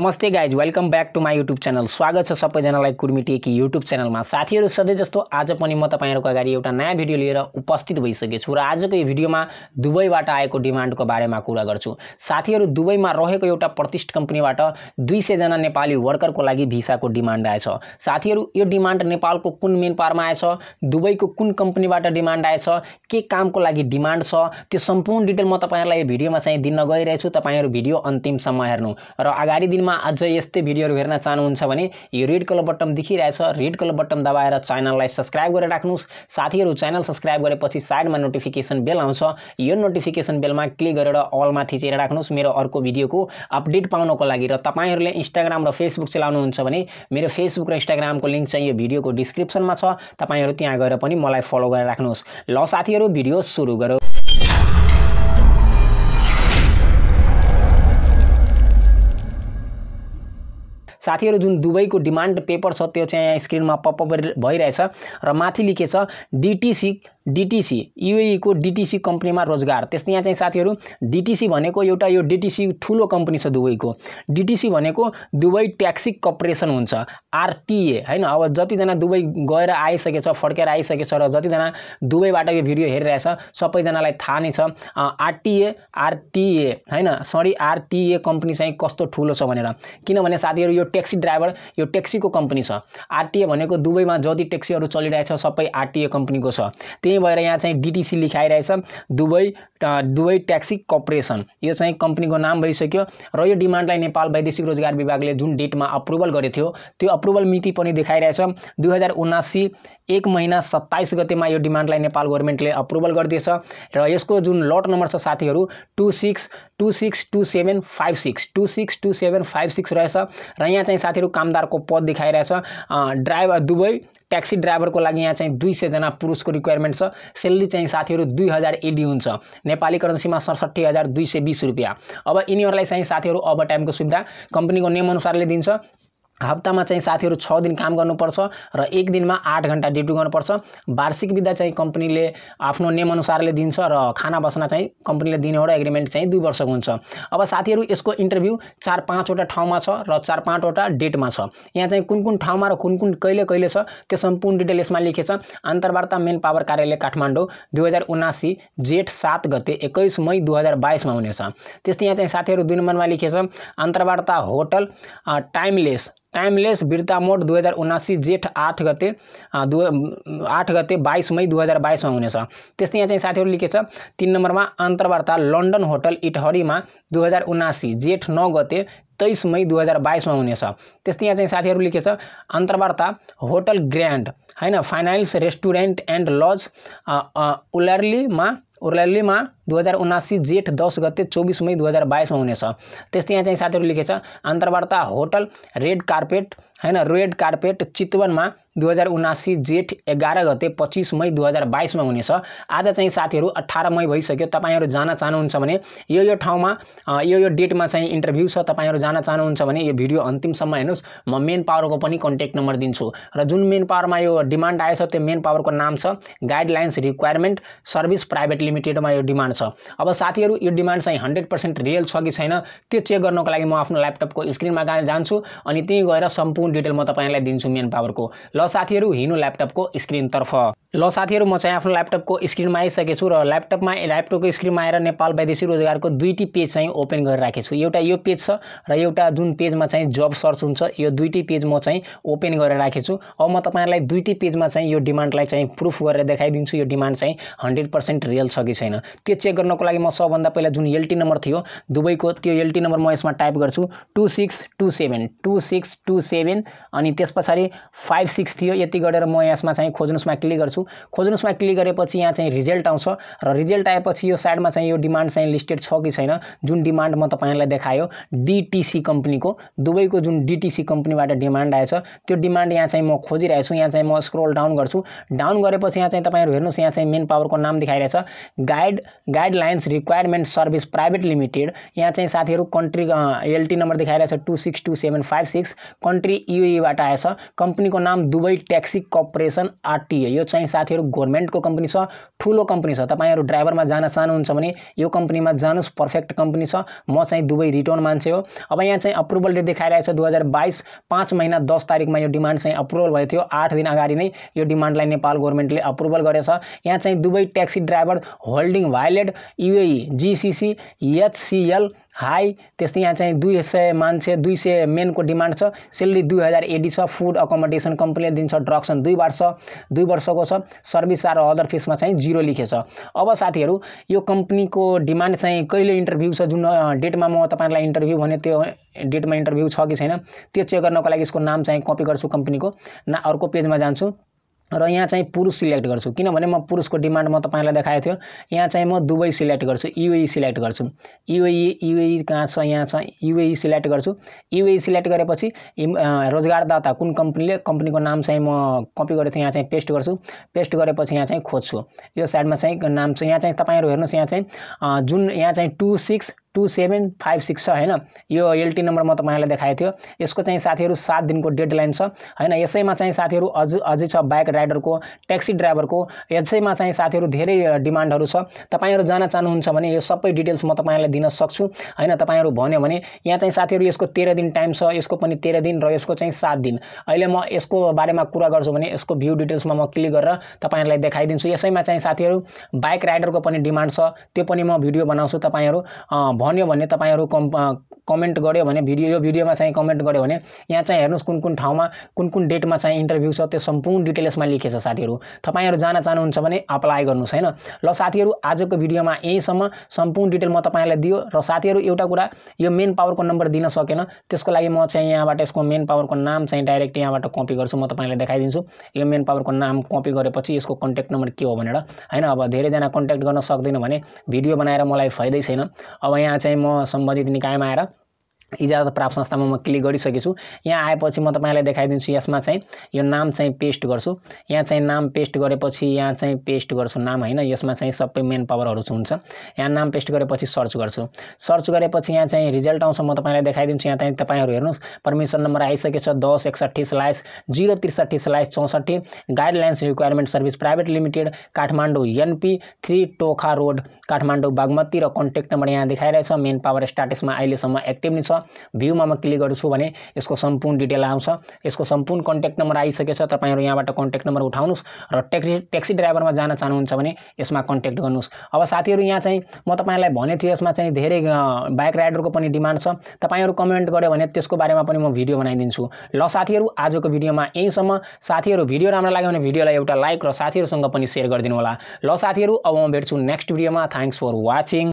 नमस्ते guys welcome back to my YouTube channel स्वागत छ सबैजनालाई कुर्मी टेकी युट्युब च्यानलमा साथीहरू सधैँ जस्तो आज पनि म तपाईँहरूको अगाडि एउटा नयाँ भिडियो लिएर उपस्थित भइसकेको छु र आजको यो भिडियोमा दुबईबाट आएको डिमान्डको बारेमा कुरा गर्छु साथीहरू दुबईमा रहेको एउटा प्रतिष्ठ कम्पनीबाट दुई सयजना नेपाली वर्करको लागि भिसाको डिमान्ड आएछ साथीहरू यो डिमान्ड नेपालको कुन मेन पारमा आएछ दुबईको कुन कम्पनीबाट डिमान्ड आएछ के कामको लागि डिमान्ड छ त्यो सम्पूर्ण डिटेल म तपाईँहरूलाई यो भिडियोमा चाहिँ दिन गइरहेछु तपाईँहरू भिडियो अन्तिमसम्म हेर्नु र अगाडि दिनमा युट्युबमा अझै यस्तै भिडियोहरू हेर्न चाहनुहुन्छ भने यो रेड कलर बटन देखिरहेछ रेड कलर बटन दबाएर च्यानललाई सब्सक्राइब गरेर राख्नुहोस् साथीहरू च्यानल सब्सक्राइब गरेपछि साइडमा नोटिफिकेसन बेल आउँछ यो नोटिफिकेसन बेलमा क्लिक गरेर अलमा थिचेर राख्नुहोस् मेरो अर्को भिडियोको अपडेट पाउनको लागि र तपाईँहरूले इन्स्टाग्राम र फेसबुक चलाउनुहुन्छ भने मेरो फेसबुक र इन्स्टाग्रामको लिङ्क चाहिँ यो भिडियोको डिस्क्रिप्सनमा छ तपाईँहरू त्यहाँ गएर पनि मलाई फलो गरेर राख्नुहोस् ल साथीहरू भिडियो सुरु गरौँ साथीहरू जुन दुबईको डिमान्ड पेपर छ त्यो चाहिँ यहाँ स्क्रिनमा पप भइरहेछ र माथि लेखेछ डिटिसी डिटिसी युएईको डिटिसी कम्पनीमा रोजगार त्यस्तै यहाँ चाहिँ साथीहरू डिटिसी भनेको एउटा यो डिटिसी ठुलो कम्पनी छ दुबईको डिटिसी भनेको दुबई ट्याक्सी कर्पोरेसन हुन्छ आरटिए होइन अब जतिजना दुबई गएर आइसकेछ फर्केर आइसकेछ र जतिजना दुबईबाट यो भिडियो हेरिरहेछ सबैजनालाई थाहा नै छ आरटिए आरटिए होइन सरी आरटिए कम्पनी चाहिँ कस्तो ठुलो छ भनेर किनभने साथीहरू यो ट्याक्सी ड्राइभर यो ट्याक्सीको कम्पनी छ आरटिए भनेको दुबईमा जति ट्याक्सीहरू चलिरहेछ सबै आरटिए कम्पनीको छ त्यही त्यही भएर यहाँ चाहिँ डिटिसी लेखाइरहेछ दुबई दुबई ट्याक्सी कर्पोरेसन यो चाहिँ कम्पनीको नाम भइसक्यो र यो डिमान्डलाई नेपाल वैदेशिक रोजगार विभागले जुन डेटमा अप्रुभल गरेको थियो त्यो अप्रुभल मिति पनि देखाइरहेछ दुई हजार उनासी एक महिना सत्ताइस गतेमा यो डिमान्डलाई नेपाल गभर्मेन्टले अप्रुभल गरिदिएछ र यसको जुन लट नम्बर छ साथीहरू two six two six two seven five six two six two seven five six रहे र यहाँ साथी कामदार को पद ड्राइवर दुबई दुवै ड्राइवर को लागि यहाँ चाहिँ दुई जना पुरुष को रिक्वायरमेंट सैलरी चाहिँ साथी दुई हजार एडी होी करेन्सी में सड़सठी हजार दुई सौ बीस रुपया अब चाहिए साथी ओवर टाइम को सुविधा कंपनी को नियमअुसार दिन्छ हप्तामा चाहिँ साथीहरू छ दिन काम गर्नुपर्छ र एक दिनमा आठ घन्टा ड्युटी गर्नुपर्छ वार्षिक विधा चाहिँ कम्पनीले आफ्नो नियमअनुसारले दिन्छ र खाना बस्ना चाहिँ कम्पनीले दिने एउटा एग्रिमेन्ट चाहिँ दुई वर्षको हुन्छ अब साथीहरू यसको इन्टरभ्यू चार पाँचवटा ठाउँमा छ र चार पाँचवटा डेटमा छ यहाँ चाहिँ कुन कुन ठाउँमा र कुन कुन कहिले कहिले छ त्यो सम्पूर्ण डिटेल यसमा लेखेछ अन्तर्वार्ता मेन पावर कार्यालय काठमाडौँ दुई जेठ सात गते एक्काइस मई दुई हजार बाइसमा हुनेछ त्यस्तै यहाँ चाहिँ साथीहरू दुई नम्बरमा लेखेछ अन्तर्वार्ता hotel timeless timeless Birtamod दुई हजार उनासी जेठ आठ गते दु आठ गते बाइस मई दुई हजार बाइसमा हुनेछ त्यस्तै यहाँ चाहिँ साथीहरू लिखेछ छ तिन नम्बरमा अन्तर्वार्ता लन्डन होटल इटहरीमा दुई हजार उनासी जेठ नौ गते तेइस मई दुई हजार बाइसमा हुनेछ त्यस्तै यहाँ चाहिँ साथीहरू लिखेछ छ अन्तर्वार्ता होटल ग्रान्ड होइन फाइनान्स रेस्टुरेन्ट एन्ड लज उलर्लीमा ओर्ली में दु जेठ दस गते चौबीस मई दुई हजार बाईस में होने तस्ते यहाँ साथी लिखे अंतर्वाता होटल रेड कारपेट होइन रेड कार्पेट चितवनमा दुई हजार उनासी जेठ एघार गते पच्चिस मई दुई हजार बाइसमा हुनेछ आज चाहिँ साथीहरू अठार मई भइसक्यो तपाईँहरू जान चाहनुहुन्छ भने यो यो ठाउँमा यो यो डेटमा चाहिँ इन्टरभ्यू छ तपाईँहरू जान चाहनुहुन्छ भने यो भिडियो अन्तिमसम्म हेर्नुहोस् म मेन पावरको पनि कन्ट्याक्ट नम्बर दिन्छु र जुन मेन पावरमा यो डिमान्ड आएछ त्यो मेन पावरको नाम छ गाइडलाइन्स रिक्वायरमेन्ट सर्भिस प्राइभेट लिमिटेडमा यो डिमान्ड छ अब साथीहरू यो डिमान्ड चाहिँ हन्ड्रेड पर्सेन्ट रियल छ कि छैन त्यो चेक गर्नको लागि म आफ्नो ल्यापटपको स्क्रिनमा जान्छु अनि त्यहीँ गएर सम्पूर्ण सम्पूर्ण डिटेल म तपाईँलाई दिन्छु मेन पावरको ल साथीहरू हिँड्नु ल्यापटपको स्क्रिनतर्फ ल साथीहरू म चाहिँ आफ्नो ल्यापटपको स्क्रिनमा आइसकेको छु र ल्यापटपमा ल्यापटपको स्क्रिनमा आएर नेपाल वैदेशिक रोजगारको दुईटी पेज चाहिँ ओपन गरेर छु एउटा यो पेज छ र एउटा जुन पेजमा चाहिँ जब सर्च हुन्छ यो दुईटी पेज म चाहिँ ओपन गरेर राखेको छु अब म तपाईँलाई दुईटी पेजमा चाहिँ यो डिमान्डलाई चाहिँ प्रुफ गरेर देखाइदिन्छु यो डिमान्ड चाहिँ हन्ड्रेड पर्सेन्ट रियल छ कि छैन त्यो चेक गर्नको लागि म सबभन्दा पहिला जुन एलटी नम्बर थियो दुबईको त्यो एलटी नम्बर म यसमा टाइप गर्छु two six two seven two six two seven seven अनि त्यस पछाडि सिक्स थी ये गरेर मैं यसमा में क्लिक क्लिक गर्छु में क्लिक करे यहाँ चाहिए रिजल्ट आँच र रिजल्ट आए यो साइड में चाहिए डिमान्ड चाहिए लिस्टेड कि जो जुन मैं देखा डीटीसी कंपनी को दुबई को जो डीटीसी कंपनी डिमान्ड आए त्यो यहाँ चाहिए म खोजिरहेछु यहाँ चाहिए म स्क्रोल डाउन करूँ डाउन करे यहाँ चाहिए तैयार हेर्नुहोस् यहाँ चाहिए मेन को नाम दिखाई देखाइरहेछ guide guidelines requirement service private limited यहाँ चाहिए साथी कंट्री एलटी नम्बर देखाइरहेछ two six two seven five six country इहो ई आए कंपनी को नाम दुबई ट्याक्सी कर्पोरेसन आरटिए यह चाहिँ साथीहरू गभर्मेन्टको कम्पनी छ ठुलो कम्पनी छ तपाईँहरू ड्राइभरमा जान चाहनुहुन्छ भने कंपनी में जानु पर्फेक्ट कंपनी छ म दुबई रिटर्न मान्छे हो अब यहाँ चाहिँ अप्रुभल डेट दिखाई छ दुई हजार बाइस पांच महीना दस तारीख में यह चाहिँ अप्रुभल भएको थियो आठ दिन अगड़ी नै यो गवर्नमेंट ने अप्रुवल अप्रुभल गरेछ यहाँ चाहिँ दुबई ट्याक्सी ड्राइभर होल्डिङ भाइलेट युएई जिसिसी एचसिएल हाई त्यस्तै यहाँ चाहिँ दुई सय मान्छे दुई सय मेनको डिमान्ड छ सेलरी दुई दुई हजार एडी फूड फुड अकोमोडेसन कंपनी दिन्छ ड्रग्स दुई वर्ष दुई वर्ष को सर्विस आर अदर में चाहिए जीरो लिखे अब साथी यो को डिमान्ड चाहिँ कहीं इन्टरभ्यू जो डेट में मैं तपाईँलाई इन्टरभ्यू भने त्यो डेटमा इन्टरभ्यू छ कि चेक करना को नाम चाहिए कपी को ना अर्क पेज में जांचु र यहाँ चाहिँ पुरुष सिलेक्ट गर्छु किनभने म पुरुषको डिमान्ड म तपाईँलाई देखाएको थियो यहाँ चाहिँ म दुबई सिलेक्ट गर्छु युएई सिलेक्ट गर्छु युएई युएई कहाँ छ यहाँ छ युएई सिलेक्ट गर्छु युएई सिलेक्ट गरेपछि रोजगारदाता कुन कम्पनीले कम्पनीको नाम चाहिँ म कपी थिएँ यहाँ चाहिँ पेस्ट गर्छु पेस्ट गरेपछि यहाँ चाहिँ खोज्छु यो साइडमा चाहिँ नाम छ यहाँ चाहिँ तपाईँहरू हेर्नुहोस् यहाँ चाहिँ जुन यहाँ चाहिँ two six two seven five six छ होइन यो एलटी नम्बर म तपाईँलाई देखाएको थियो यसको चाहिँ साथीहरू सात दिनको डेडलाइन छ होइन यसैमा चाहिँ साथीहरू अझ अझै छ बाइक राइडरको ट्याक्सी ड्राइभरको यसैमा चाहिँ साथीहरू धेरै डिमान्डहरू छ तपाईँहरू जान चाहनुहुन्छ भने यो सबै डिटेल्स म तपाईँलाई दिन सक्छु होइन तपाईँहरू भन्यो भने यहाँ चाहिँ साथीहरू यसको तेह्र दिन टाइम छ यसको पनि तेह्र दिन र यसको चाहिँ सात दिन अहिले म यसको बारेमा कुरा गर्छु भने यसको भ्यू डिटेल्समा म क्लिक गरेर तपाईँहरूलाई देखाइदिन्छु यसैमा चाहिँ साथीहरू बाइक राइडरको पनि डिमान्ड छ त्यो पनि म भिडियो बनाउँछु तपाईँहरू भन्यो भने तपाईँहरू कम् कमेन्ट गऱ्यो भने भिडियो यो भिडियोमा चाहिँ कमेन्ट गऱ्यो भने यहाँ चाहिँ हेर्नुहोस् कुन कुन ठाउँमा कुन कुन डेटमा चाहिँ इन्टरभ्यू छ त्यो सम्पूर्ण डिटेल्समा यसमा लेखेछ साथीहरू तपाईँहरू जान चाहनुहुन्छ भने अप्लाई गर्नुहोस् होइन ल साथीहरू आजको भिडियोमा यहीँसम्म सम्पूर्ण डिटेल म तपाईँलाई दियो र साथीहरू एउटा कुरा यो मेन पावरको नम्बर दिन सकेन त्यसको लागि म चाहिँ यहाँबाट यसको मेन पावरको नाम चाहिँ डाइरेक्ट यहाँबाट कपी गर्छु म तपाईँलाई देखाइदिन्छु यो मेन पावरको नाम कपी गरेपछि यसको कन्ट्याक्ट नम्बर के हो भनेर होइन अब धेरैजना कन्ट्याक्ट गर्न सक्दैन भने भिडियो बनाएर मलाई फाइदै छैन अब यहाँ यहाँ चाहिँ म सम्बन्धित निकायमा आएर इजाजत प्राप्त संस्थामा म क्लिक गरिसकेछु यहाँ आएपछि म तपाईँलाई देखाइदिन्छु यसमा चाहिँ यो नाम चाहिँ पेस्ट गर्छु यहाँ चाहिँ नाम पेस्ट गरेपछि यहाँ चाहिँ पेस्ट गर्छु नाम होइन यसमा चाहिँ सबै मेन पावरहरू हुन्छ यहाँ नाम पेस्ट गरेपछि सर्च गर्छु सर्च गरेपछि यहाँ चाहिँ रिजल्ट आउँछ म तपाईँलाई देखाइदिन्छु यहाँ चाहिँ तपाईँहरू हेर्नुहोस् पर्मिसन नम्बर आइसकेछ दस एकसट्ठी स्लाइस जिरो त्रिसठी स्लाइस चौसठी guidelines requirement service private limited Kathmandu NP three Tokha road Kathmandu Bagmati र कन्ट्याक्ट नम्बर यहाँ देखाइरहेछ मेन पावर स्टाटसमा अहिलेसम्म एक्टिभ नै छ भ्यूमा म क्लिक गर्छु भने यसको सम्पूर्ण डिटेल आउँछ यसको सम्पूर्ण कन्ट्याक्ट नम्बर आइसकेछ तपाईँहरू यहाँबाट कन्ट्याक्ट नम्बर उठाउनुहोस् र ट्याक्सी ट्याक्सी ड्राइभरमा जान चाहनुहुन्छ भने यसमा कन्ट्याक्ट गर्नुहोस् अब साथीहरू यहाँ चाहिँ म तपाईँलाई भनेको थिएँ यसमा चाहिँ धेरै बाइक राइडरको पनि डिमान्ड छ तपाईँहरू कमेन्ट गऱ्यो भने त्यसको बारेमा पनि म भिडियो बनाइदिन्छु ल साथीहरू आजको भिडियोमा यहीँसम्म साथीहरू भिडियो राम्रो लाग्यो भने भिडियोलाई एउटा लाइक र साथीहरूसँग पनि सेयर गरिदिनु होला ल साथीहरू अब म भेट्छु नेक्स्ट भिडियोमा थ्याङ्क्स फर वाचिङ